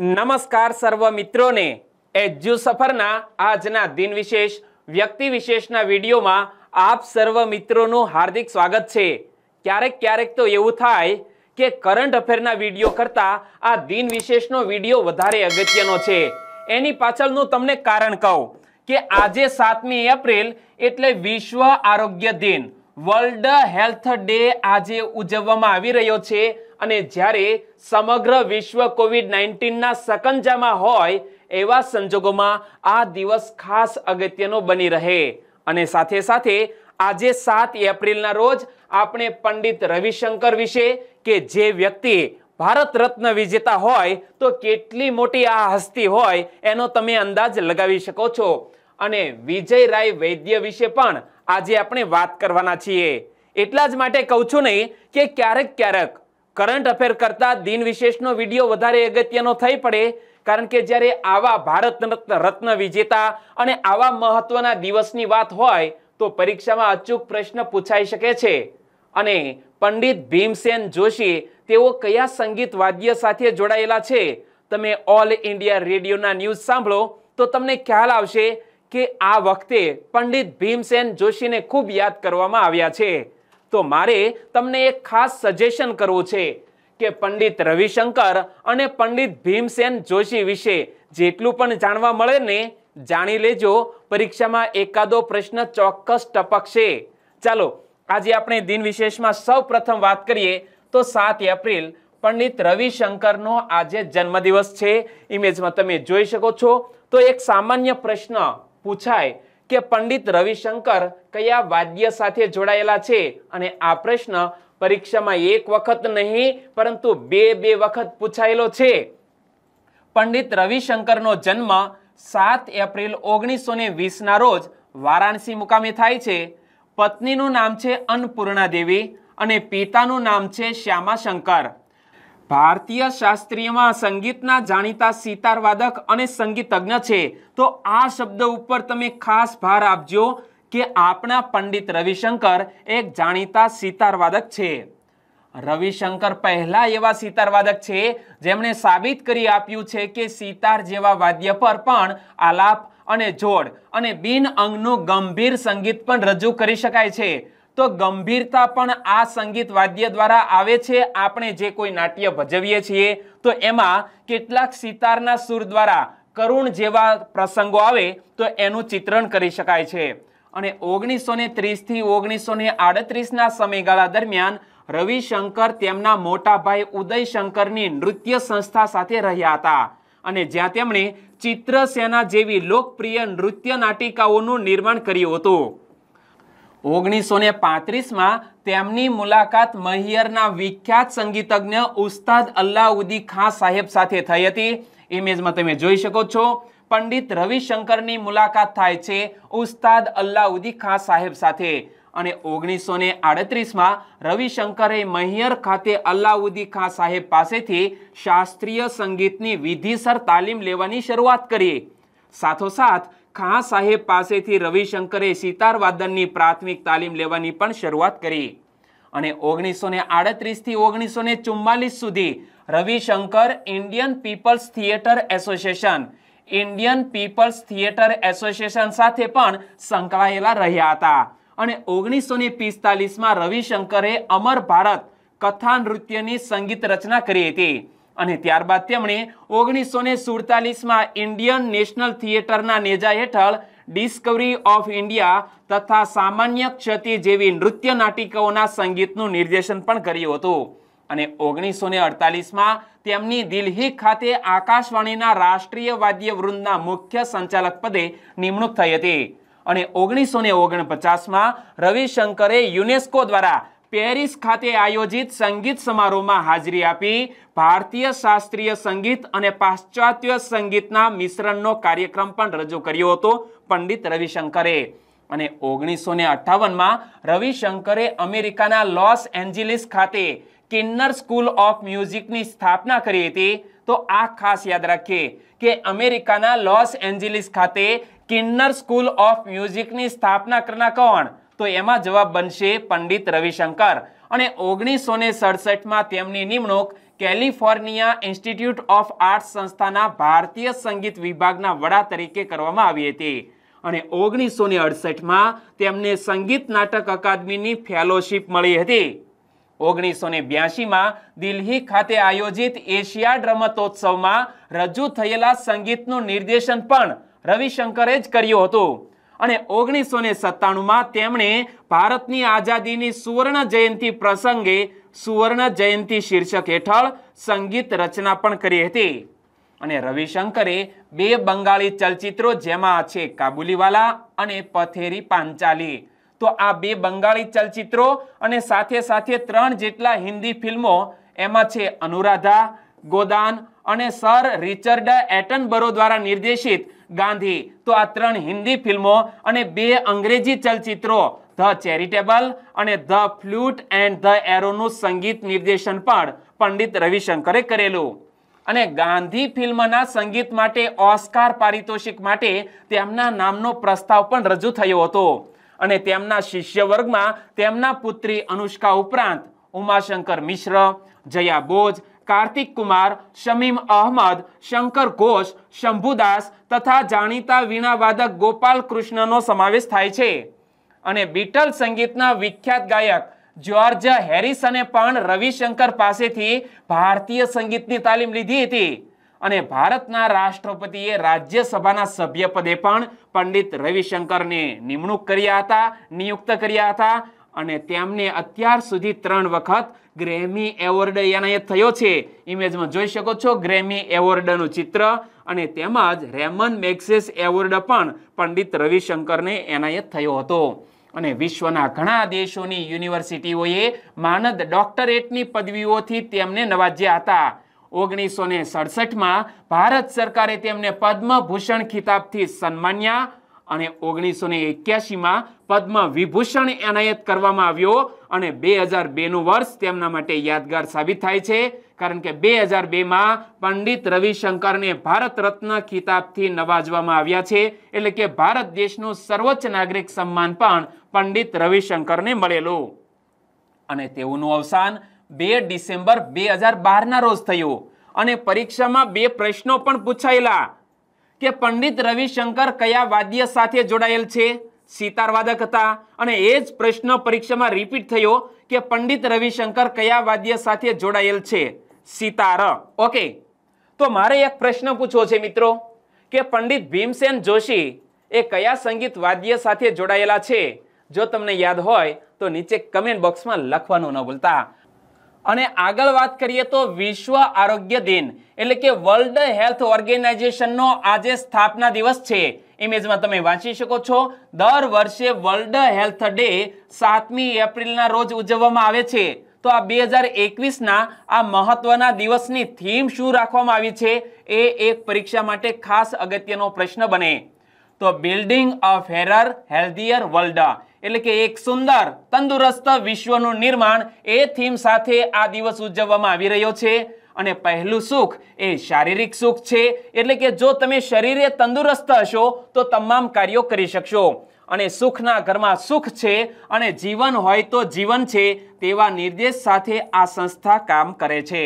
નમસ્કાર સર્વ મિત્રોને એજ્યુ સફરના આજના દિન વિશેષ વ્યક્તિ વિશેષના વિડીયોમાં આપ સર્વ મિત્રોનું હાર્દિક સ્વાગત છે ક્યારેક ક્યારેક તો એવું થાય કે કરંટ અફેરના વિડીયો કરતાં આ દિન વિશેષનો વિડીયો વધારે અગત્યનો છે એની પાછળનું તમને કારણ કહું કે આજે સાતમી એપ્રિલ એટલે વિશ્વ આરોગ્ય દિન વર્લ્ડ હેલ્થ ડે આજે ઉજવવામાં આવી રહ્યો છે અને જ્યારે સમગ્ર વિશ્વ કોવિડ નાઇન્ટીનના સકંજામાં હોય એવા સંજોગોમાં આ દિવસ ખાસ અગત્યનો બની રહે અને સાથે સાથે આજે સાત એપ્રિલના રોજ આપણે પંડિત રવિશંકર વિશે કે જે વ્યક્તિ ભારત રત્ન વિજેતા હોય તો કેટલી મોટી આ હસ્તી હોય એનો તમે અંદાજ લગાવી શકો છો અને વિજય રાય વૈદ્ય વિશે પણ આજે આપણે વાત કરવાના છીએ એટલા જ માટે કહું છું નહીં કે ક્યારેક ક્યારેક કરંટ અફેર કરતા દિન વિશેષનો વિડીયો વધારે અગત્યનો થઈ પડે કારણ કે જ્યારે આવા ભારત રત્ન વિજેતા અને આવા મહત્વના દિવસની વાત હોય તો પરીક્ષામાં અચૂક પ્રશ્ન પૂછાઈ શકે છે અને પંડિત ભીમસેન જોશી તેઓ કયા સંગીત વાદ્ય સાથે જોડાયેલા છે તમે ઓલ ઇન્ડિયા રેડિયોના ન્યૂઝ સાંભળો તો તમને ખ્યાલ આવશે કે આ વખતે પંડિત ભીમસેન જોશીને ખૂબ યાદ કરવામાં આવ્યા છે તો મારે તમને એક ખાસ સજેશન કરવું છે કે પંડિત રવિશંકર અને પંડિત ભીમસેન જોશી વિશે જેટલું પણ જાણવા મળે ને જાણી લેજો પરીક્ષામાં એકાદો પ્રશ્ન ચોક્કસ ટપકશે ચાલો આજે આપણે દિન વિશેષમાં સૌ પ્રથમ વાત કરીએ તો સાત એપ્રિલ પંડિત રવિશંકરનો આજે જન્મદિવસ છે ઇમેજમાં તમે જોઈ શકો છો તો એક સામાન્ય પ્રશ્ન પૂછાય કે પંડિત રવિશંકર કયા વાદ્ય સાથે જોડાયેલા છે અને આ પ્રશ્ન પરીક્ષામાં એક વખત નહીં પરંતુ બે બે વખત પૂછાયેલો છે પંડિત રવિશંકરનો જન્મ સાત એપ્રિલ ઓગણીસો ને વીસના રોજ વારાણસી મુકામે થાય છે પત્નીનું નામ છે અન્નપૂર્ણા દેવી અને પિતાનું નામ છે શ્યામાશંકર ભારતીય શાસ્ત્રીયમાં સંગીતના જાણીતા સિતારવાદક અને સંગીતજ્ઞ છે તો આ શબ્દ ઉપર તમે ખાસ ભાર આપજો કે આપણા પંડિત રવિશંકર એક જાણીતા સિતારવાદક છે રવિશંકર પહેલા એવા સિતારવાદક છે જેમણે સાબિત કરી આપ્યું છે કે સિતાર જેવા વાદ્ય પર પણ આલાપ અને જોડ અને બિન અંગનું ગંભીર સંગીત પણ રજૂ કરી શકાય છે તો ગંભીરતા પણ આ સંગીત વાદ્ય દ્વારા આવે છે આપણે જે કોઈ નાટ્ય ભજવીએ છીએ તો એમાં કેટલાક સિતારના સુર દ્વારા કરુણ જેવા પ્રસંગો આવે તો એનું ચિત્રણ કરી શકાય છે અને ઓગણીસો ને ત્રીસથી ઓગણીસો ને આડત્રીસના સમયગાળા દરમિયાન રવિશંકર તેમના મોટા ભાઈ ઉદયશંકરની નૃત્ય સંસ્થા સાથે રહ્યા હતા અને જ્યાં તેમણે ચિત્રસેના જેવી લોકપ્રિય નૃત્ય નાટિકાઓનું નિર્માણ કર્યું હતું ઓગણીસો ને પાંત્રીસમાં તેમની મુલાકાત મહિયરના વિખ્યાત સંગીતજ્ઞ ઉસ્તાદ અલ્લાઉદ્દી ખાં સાહેબ સાથે થઈ હતી ઇમેજમાં તમે જોઈ શકો છો પંડિત રવિશંકરની મુલાકાત થાય છે ઉસ્તાદ અલ્લાઉદ્દી ખાં સાહેબ સાથે અને ઓગણીસો ને આડત્રીસમાં રવિશંકરે મહિયર ખાતે અલ્લાઉદ્દી ખાં સાહેબ પાસેથી શાસ્ત્રીય સંગીતની વિધિસર તાલીમ લેવાની શરૂઆત કરી સાથોસાથ ખાં સાહેબ પાસેથી રવિશંકરે સિતાર વાદનની પ્રાથમિક તાલીમ લેવાની પણ શરૂઆત કરી અને ઓગણીસો ને આડત્રીસથી ઓગણીસો ને ચુમ્માલીસ સુધી Ravishankar Indian People's Theatre Association Indian People's Theatre Association સાથે પણ સંકળાયેલા રહ્યા હતા અને ઓગણીસો ને પિસ્તાલીસમાં રવિશંકરે અમર ભારત કથા નૃત્યની સંગીત રચના કરી હતી અને ત્યારબાદ તેમણે ઓગણીસો ને સુડતાલીસમાં ઇન્ડિયન નેશનલ થિયેટરના નેજા હેઠળ ડિસ્કવરી ઓફ ઇન્ડિયા તથા સામાન્ય ક્ષતિ જેવી નૃત્ય નાટિકાઓના સંગીતનું નિર્દેશન પણ કર્યું હતું અને ઓગણીસો ને અડતાલીસમાં તેમની દિલ્હી ખાતે આકાશવાણીના રાષ્ટ્રીય વાદ્ય વૃંદના મુખ્ય સંચાલક પદે નિમણૂક થઈ હતી અને ઓગણીસો ને ઓગણપચાસમાં રવિશંકરે યુનેસ્કો દ્વારા પેરિસ ખાતે આયોજિત સંગીત સમારોહમાં હાજરી આપી ભારતીય શાસ્ત્રીય સંગીત અને પાશ્ચાત્ય સંગીતના મિશ્રણનો કાર્યક્રમ પણ રજૂ કર્યો હતો પંડિત રવિશંકરે અને ઓગણીસો ને અઠાવનમાં રવિશંકરે અમેરિકાના લોસ એન્જલિસ ખાતે કિન્નર સ્કૂલ ઓફ મ્યુઝિકની સ્થાપના કરી હતી તો આ ખાસ યાદ રાખીએ કે અમેરિકાના લોસ એન્જલિસ ખાતે કિન્નર સ્કૂલ ઓફ મ્યુઝિકની સ્થાપના કરનાર કોણ તો એમાં જવાબ બનશે પંડિત રવિશંકર અને ઓગણીસો ને સડસઠમાં તેમની નિમણૂક કેલિફોર્નિયા ઇન્સ્ટિટ્યૂટ ઓફ આર્ટ્સ સંસ્થાના ભારતીય સંગીત વિભાગના વડા તરીકે કરવામાં આવી હતી અને ઓગણીસો ને અડસઠમાં તેમને સંગીત નાટક અકાદમીની ફેલોશિપ મળી હતી ઓગણીસો ને બ્યાસીમાં દિલ્હી ખાતે આયોજિત એશિયાડ રમતોત્સવમાં રજૂ થયેલા સંગીતનું નિર્દેશન પણ રવિશંકરે જ કર્યું હતું અને ઓગણીસો ને સત્તાણુંમાં તેમણે ભારતની આઝાદીની સુવર્ણ જયંતિ પ્રસંગે સુવર્ણ જયંતિ શીર્ષક હેઠળ સંગીત રચના પણ કરી હતી અને રવિશંકરે બે બંગાળી ચલચિત્રો જેમાં છે કાબુલીવાલા અને પથેરી પાંચાલી તો આ બે બંગાળી ચલચિત્રો અને સાથે સાથે ત્રણ જેટલા હિન્દી ફિલ્મો એમાં છે અનુરાધા ગોદાન અને સર રિચર્ડ એટન બરો દ્વારા નિર્દેશિત ગાંધી તો આ ત્રણ હિન્દી ફિલ્મો અને બે અંગ્રેજી ચલચિત્રો ધ ચેરિટેબલ અને ધ ફ્લૂટ એન્ડ ધ એરોનું સંગીત નિર્દેશન પણ પંડિત રવિશંકરે કરેલું અને ગાંધી ફિલ્મના સંગીત માટે ઓસ્કાર પારિતોષિક માટે તેમના નામનો પ્રસ્તાવ પણ રજૂ થયો હતો અને તેમના શિષ્ય વર્ગમાં તેમના પુત્રી અનુષ્કા ઉપરાંત ઉમાશંકર મિશ્ર જયા બોજ કાર્તિક કુમાર શમીમ અહમદ શંકર ઘોષ શંભુદાસ તથા જાણીતા વીણાવાદક ગોપાલ કૃષ્ણનો સમાવેશ થાય છે અને બીટલ સંગીતના વિખ્યાત ગાયક જ્યોર્જ હેરિસને પણ રવિશંકર પાસેથી ભારતીય સંગીતની તાલીમ લીધી હતી અને ભારતના રાષ્ટ્રપતિએ રાજ્યસભાના સભ્યપદે પણ પંડિત રવિશંકરને નિમણૂક કર્યા હતા નિયુક્ત કર્યા હતા અને તેમને અત્યાર સુધી ત્રણ વખત ગ્રેમી એવોર્ડ એનાયત થયો છે ઇમેજમાં જોઈ શકો છો ગ્રેમી એવોર્ડનું ચિત્ર અને તેમજ રેમન મેક્સેસ એવોર્ડ પણ પંડિત રવિશંકરને એનાયત થયો હતો અને વિશ્વના ઘણા દેશોની યુનિવર્સિટીઓએ માનદ ડોક્ટરેટની પદવીઓથી તેમને નવાજ્યા હતા ઓગણીસો ને સડસઠમાં ભારત સરકારે તેમને પદ્મભૂષણ ખિતાબથી સન્માન્યા અને ઓગણીસો ને એક્યાસીમાં પદ્મ વિભૂષણ એનાયત કરવામાં આવ્યો અને બે હજાર બેનું વર્ષ તેમના માટે યાદગાર સાબિત થાય છે કારણ કે બે હજાર બેમાં પંડિત રવિશંકરને ભારત રત્ન ખિતાબથી નવાજવામાં આવ્યા છે એટલે કે ભારત દેશનું સર્વોચ્ચ નાગરિક સન્માન પણ પંડિત રવિશંકરને મળેલું અને તેઓનું અવસાન બે ડિસેમ્બર બે હજાર બારના રોજ થયું અને પરીક્ષામાં બે પ્રશ્નો પણ પૂછાયેલા કે પંડિત રવિશંકર કયા વાદ્ય સાથે જોડાયેલ છે સિતાર વાદક હતા અને એ જ પ્રશ્ન પરીક્ષામાં રિપીટ થયો કે પંડિત રવિશંકર કયા વાદ્ય સાથે જોડાયેલ છે સિતાર ઓકે તો મારે એક પ્રશ્ન પૂછવો છે મિત્રો કે પંડિત ભીમસેન જોશી એ કયા સંગીત વાદ્ય સાથે જોડાયેલા છે જો તમને યાદ હોય તો નીચે કમેન્ટ બોક્સમાં લખવાનું ન ભૂલતા અને આગળ વાત કરીએ તો વિશ્વ આરોગ્ય દિન એટલે કે વર્લ્ડ હેલ્થ ઓર્ગેનાઇઝેશનનો આજે સ્થાપના દિવસ છે ઇમેજમાં તમે વાંચી શકો છો દર વર્ષે વર્લ્ડ હેલ્થ ડે સાતમી એપ્રિલના રોજ ઉજવવામાં આવે છે તો આ બે હજાર એકવીસના આ મહત્વના દિવસની થીમ શું રાખવામાં આવી છે એ એક પરીક્ષા માટે ખાસ અગત્યનો પ્રશ્ન બને તો building a fairer healthier world એટલે કે એક સુંદર તંદુરસ્ત વિશ્વનું નિર્માણ એ થીમ સાથે આ દિવસ ઉજવવામાં આવી રહ્યો છે અને પહેલું સુખ એ શારીરિક સુખ છે એટલે કે જો તમે શરીરે તંદુરસ્ત હશો તો તમામ કાર્યો કરી શકશો અને સુખના ઘરમાં સુખ છે અને જીવન હોય તો જીવન છે તેવા નિર્દેશ સાથે આ સંસ્થા કામ કરે છે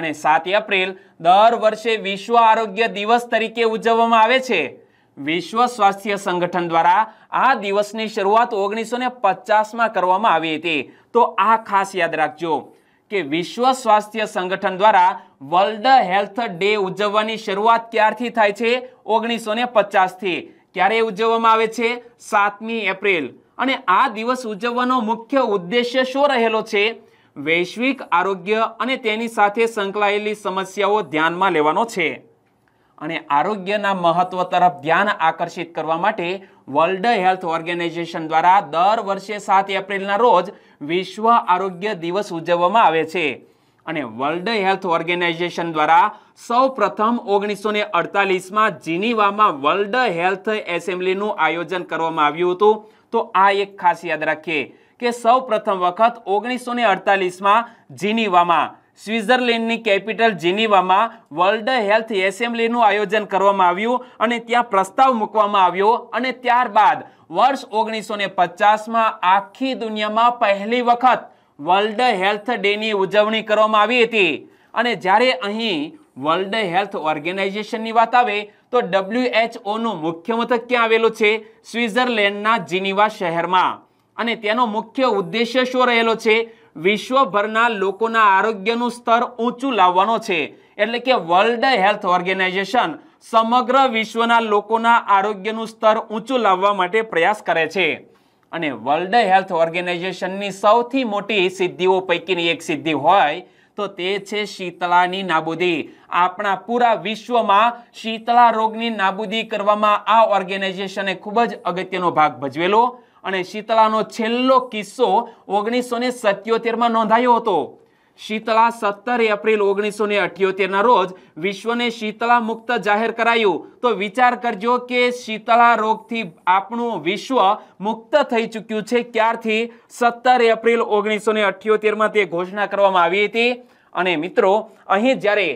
અને સાત એપ્રિલ દર વર્ષે વિશ્વ આરોગ્ય દિવસ તરીકે ઉજવવામાં આવે છે વિશ્વ સ્વાસ્થ્ય સંગઠન દ્વારા આ દિવસની શરૂઆત ઓગણીસો ને પચાસમાં કરવામાં આવી હતી તો આ ખાસ યાદ રાખજો કે વિશ્વ સ્વાસ્થ્ય સંગઠન દ્વારા વર્લ્ડ હેલ્થ ડે ઉજવવાની શરૂઆત ક્યારથી થાય છે ઓગણીસો ને પચાસથી ક્યારે ઉજવવામાં આવે છે સાતમી એપ્રિલ અને આ દિવસ ઉજવવાનો મુખ્ય ઉદ્દેશ્ય શું રહેલો છે વૈશ્વિક આરોગ્ય અને તેની સાથે સંકળાયેલી સમસ્યાઓ ધ્યાનમાં લેવાનો છે અને આરોગ્યના મહત્વ તરફ ધ્યાન આકર્ષિત કરવા માટે વર્લ્ડ હેલ્થ ઓર્ગેનાઇઝેશન દ્વારા દર વર્ષે સાત એપ્રિલના રોજ વિશ્વ આરોગ્ય દિવસ ઉજવવામાં આવે છે અને વર્લ્ડ હેલ્થ ઓર્ગેનાઇઝેશન દ્વારા સૌ પ્રથમ ઓગણીસો ને અડતાલીસમાં જીનીવામાં વર્લ્ડ હેલ્થ એસેમ્બલીનું આયોજન કરવામાં આવ્યું હતું તો આ એક ખાસ યાદ રાખીએ કે સૌ પ્રથમ વખત ઓગણીસો ને અડતાલીસમાં જીનીવામાં સ્વિટ્ઝરલેન્ડની કેપિટલ જીનીવામાં વર્લ્ડ હેલ્થ એસેમ્બલીનું આયોજન કરવામાં આવ્યું અને ત્યાં પ્રસ્તાવ મૂકવામાં આવ્યો અને ત્યારબાદ વર્ષ ઓગણીસો ને પચાસમાં આખી દુનિયામાં પહેલી વખત વર્લ્ડ હેલ્થ ડેની ઉજવણી કરવામાં આવી હતી અને જ્યારે અહીં વર્લ્ડ હેલ્થ ઓર્ગેનાઇઝેશનની વાત આવે તો ડબ્લ્યુએચઓનું મુખ્ય મથક ક્યાં આવેલું છે સ્વિટ્ઝરલેન્ડના જીનીવા શહેરમાં અને તેનો મુખ્ય ઉદ્દેશ્ય શું રહેલો છે વિશ્વભરના લોકોના આરોગ્યનું સ્તર ઊંચું લાવવાનો છે એટલે કે વર્લ્ડ હેલ્થ ઓર્ગેનાઇઝેશન સમગ્ર વિશ્વના લોકોના આરોગ્યનું સ્તર ઊંચું લાવવા માટે પ્રયાસ કરે છે અને વર્લ્ડ હેલ્થ ઓર્ગેનાઇઝેશનની સૌથી મોટી સિદ્ધિઓ પૈકીની એક સિદ્ધિ હોય તો તે છે શીતળાની નાબૂદી આપણા પૂરા વિશ્વમાં શીતળા રોગની નાબૂદી કરવામાં આ ઓર્ગેનાઇઝેશને ખૂબ જ અગત્યનો ભાગ ભજવેલો અને શીતળાનો છેલ્લો કિસ્સો ઓગણીસો ને સત્યોતેરમાં નોંધાયો હતો શીતળા સત્તર એપ્રિલ ઓગણીસો ને અઠ્યોતેરના રોજ વિશ્વને શીતળા મુક્ત જાહેર કરાયું તો વિચાર કરજો કે શીતળા રોગથી આપણું વિશ્વ મુક્ત થઈ ચૂક્યું છે ક્યારથી સત્તર એપ્રિલ ઓગણીસો ને અઠ્યોતેરમાં તે ઘોષણા કરવામાં આવી હતી અને મિત્રો અહીં જ્યારે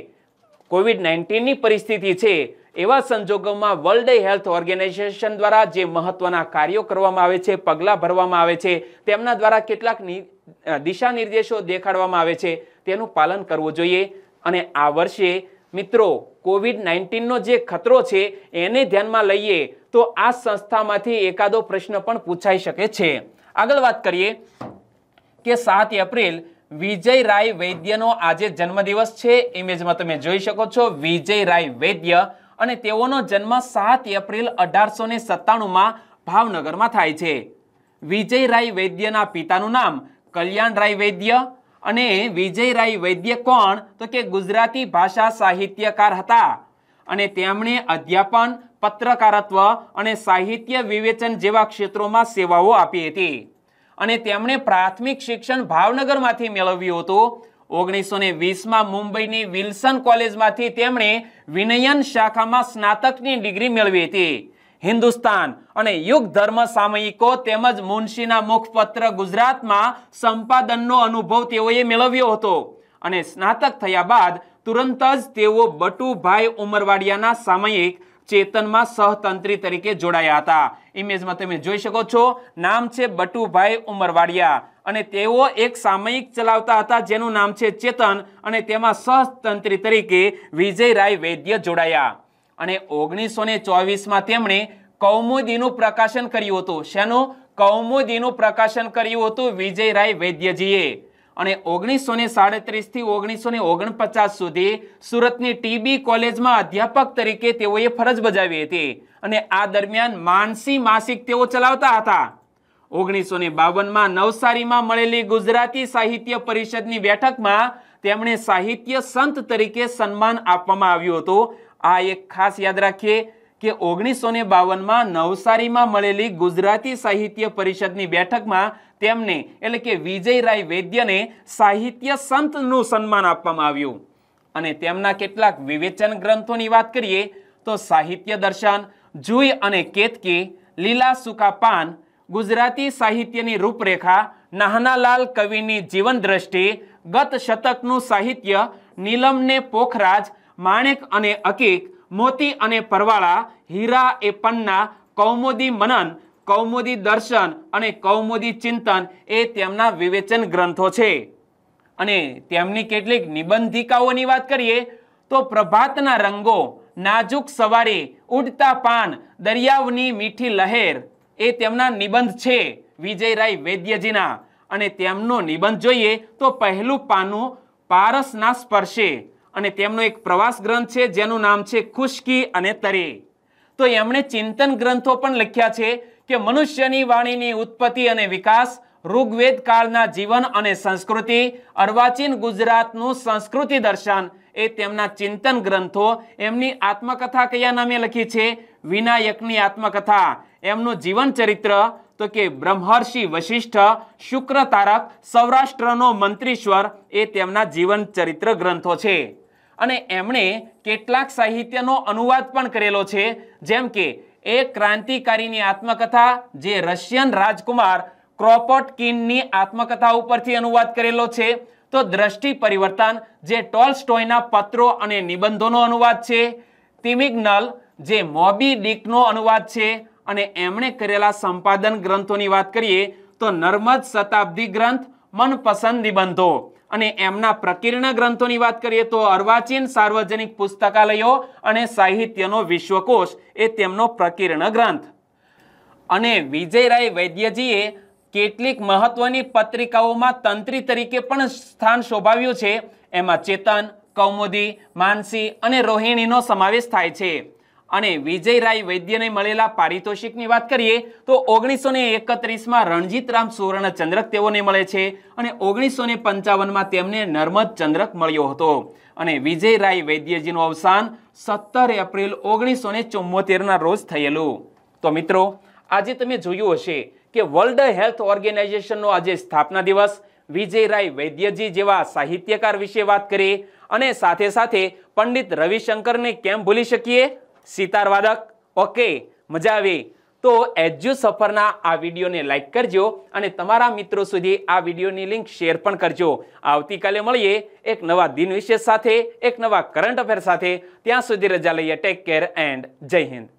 કોવિડ નાઇન્ટીનની પરિસ્થિતિ છે એવા સંજોગોમાં વર્લ્ડ હેલ્થ ઓર્ગેનાઇઝેશન દ્વારા જે મહત્વના કાર્યો કરવામાં આવે છે પગલાં ભરવામાં આવે છે તેમના દ્વારા કેટલાક દિશા નિર્દેશો દેખાડવામાં આવે છે તેનું પાલન કરવું જોઈએ અને આ વર્ષે મિત્રો કોવિડ નાઇન્ટીનનો જે ખતરો છે એને ધ્યાનમાં લઈએ તો આ સંસ્થામાંથી એકાદો પ્રશ્ન પણ પૂછાઈ શકે છે આગળ વાત કરીએ કે સાત એપ્રિલ વિજય રાય વૈદ્યનો આજે જન્મદિવસ છે ઇમેજમાં તમે જોઈ શકો છો વિજય રાય વૈદ્ય અને તેઓનો જન્મ સાત એપ્રિલ અઢારસો ને સત્તાણુંમાં ભાવનગરમાં થાય છે વિજયરાય વૈદ્યના પિતાનું નામ કલ્યાણરાય વૈદ્ય અને વિજયરાય વૈદ્ય કોણ તો કે ગુજરાતી ભાષા સાહિત્યકાર હતા અને તેમણે અધ્યાપન પત્રકારત્વ અને સાહિત્ય વિવેચન જેવા ક્ષેત્રોમાં સેવાઓ આપી હતી અને તેમણે પ્રાથમિક શિક્ષણ ભાવનગરમાંથી મેળવ્યું હતું ઓગણીસો ને વીસમાં મુંબઈની વિલ્સન કોલેજમાંથી તેમણે વિનયન શાખામાં સ્નાતકની ડિગ્રી મેળવી હતી હિન્દુસ્તાન અને યુગ ધર્મ સામયિકો તેમજ મુનશીના મુખપત્ર ગુજરાતમાં સંપાદનનો અનુભવ તેઓએ મેળવ્યો હતો અને સ્નાતક થયા બાદ તુરંત જ તેઓ બટુભાઈ ઉમરવાડિયાના સામયિક ચેતનમાં સહતંત્રી તરીકે જોડાયા હતા ઇમેજમાં તમે જોઈ શકો છો નામ છે બટુભાઈ ઉમરવાડિયા અને તેઓ એક સામયિક ચલાવતા હતા જેનું નામ છે ચેતન અને તેમાં સહતંત્રી તરીકે વિજયરાય વૈદ્ય જોડાયા અને ઓગણીસો ને ચોવીસમાં તેમણે કૌમુદીનું પ્રકાશન કર્યું હતું શેનું કૌમુદીનું પ્રકાશન કર્યું હતું વિજયરાય વૈદ્યજીએ અને ઓગણીસો ને સાડત્રીસથી ઓગણીસો ને ઓગણપચાસ સુધી સુરતની ટીબી કોલેજમાં અધ્યાપક તરીકે તેઓએ ફરજ બજાવી હતી અને આ દરમિયાન માનસી માસિક તેઓ ચલાવતા હતા ઓગણીસો ને બાવનમાં નવસારીમાં મળેલી ગુજરાતી સાહિત્ય પરિષદની બેઠકમાં તેમણે સાહિત્ય સંત તરીકે સન્માન આપવામાં આવ્યું હતું આ એક ખાસ યાદ રાખીએ કે ઓગણીસો ને બાવનમાં નવસારીમાં મળેલી ગુજરાતી સાહિત્ય પરિષદની બેઠકમાં તેમને એટલે કે વિજયરાય વૈદ્યને સાહિત્ય સંતનું સન્માન આપવામાં આવ્યું અને તેમના કેટલાક વિવેચન ગ્રંથોની વાત કરીએ તો સાહિત્ય દર્શન જુઈ અને કેતકી લીલા સુકા પાન ગુજરાતી સાહિત્યની રૂપરેખા નાહનાલાલ કવિની જીવન દ્રષ્ટિ ગત શતકનું સાહિત્ય નીલમને પોખરાજ માણેક અને અકીક મોતી અને પરવાળા હીરા એ પન્ના કૌમુદી મનન કૌમોદી દર્શન અને કૌમોદી ચિંતન એ તેમના વિવેચન ગ્રંથો છે અને તેમની કેટલીક નિબંધિકાઓની વાત કરીએ તો પ્રભાતના રંગો નાજુક સવારે ઉડતા પાન દરિયાવની મીઠી લહેર એ તેમના નિબંધ છે વિજયરાય વૈદ્યજીના અને તેમનો નિબંધ જોઈએ તો પહેલું પાનું પારસના સ્પર્શે અને તેમનો એક પ્રવાસ ગ્રંથ છે જેનું નામ છે ખુશકી અને તરે તો એમણે ચિંતન ગ્રંથો પણ લખ્યા છે કે મનુષ્યની વાણીની ઉત્પત્તિ અને વિકાસ ઋગ્વેદ કાળના જીવન અને સંસ્કૃતિ અર્વાચીન ગુજરાતનું સંસ્કૃતિ દર્શન એ તેમના ચિંતન ગ્રંથો એમની આત્મકથા કયા નામે લખી છે વિનાયકની આત્મકથા એમનું જીવન ચરિત્ર તો કે બ્રહ્મર્ષિ વશિષ્ઠ શુક્ર તારક સૌરાષ્ટ્રનો મંત્રીશ્વર એ તેમના જીવન ચરિત્ર ગ્રંથો છે અને એમણે કેટલાક સાહિત્યનો અનુવાદ પણ કરેલો છે જેમ કે એક ક્રાંતિકારીની આત્મકથા જે રશિયન રાજકુમાર ક્રોપોટ કિનની આત્મકથા ઉપરથી અનુવાદ કરેલો છે તો દ્રષ્ટિ પરિવર્તન જે ટોલ સ્ટોયના પત્રો અને નિબંધોનો અનુવાદ છે તિમિગ્નલ જે મોબી ડિકનો અનુવાદ છે અને એમણે કરેલા સંપાદન ગ્રંથોની વાત કરીએ તો નર્મદ શતાબ્દી ગ્રંથ મનપસંદ નિબંધો અને એમના પ્રકીર્ણ ગ્રંથોની વાત કરીએ તો અર્વાચીન સાર્વજનિક પુસ્તકાલયો અને સાહિત્યનો વિશ્વકોશ એ તેમનો પ્રકીર્ણ ગ્રંથ અને વિજયરાય વૈદ્યજીએ કેટલીક મહત્વની પત્રિકાઓમાં તંત્રી તરીકે પણ સ્થાન શોભાવ્યું છે એમાં ચેતન કૌમુદી માનસી અને રોહિણીનો સમાવેશ થાય છે અને વિજયરાય વૈદ્યને મળેલા પારિતોષિકની વાત કરીએ તો ઓગણીસો ને એકત્રીસમાં રણજીતરામ ચંદ્રક તેઓને મળે છે અને ઓગણીસો ને પંચાવનમાં તેમને નર્મદ ચંદ્રક મળ્યો હતો અને વિજયરાય વૈદ્યજીનું અવસાન સત્તર એપ્રિલ ઓગણીસો ને ચુમ્મોતેરના રોજ થયેલું તો મિત્રો આજે તમે જોયું હશે કે વર્લ્ડ હેલ્થ ઓર્ગેનાઇઝેશનનો આજે સ્થાપના દિવસ વિજયરાય વૈદ્યજી જેવા સાહિત્યકાર વિશે વાત કરી અને સાથે સાથે પંડિત રવિશંકરને કેમ ભૂલી શકીએ સિતારવાદક ઓકે મજા આવી તો એજ્યુ સફરના આ વિડીયોને લાઇક કરજો અને તમારા મિત્રો સુધી આ વિડીયોની લિંક શેર પણ કરજો આવતીકાલે મળીએ એક નવા દિન વિશેષ સાથે એક નવા કરંટ અફેર સાથે ત્યાં સુધી રજા લઈએ ટેક કેર એન્ડ જય હિન્દ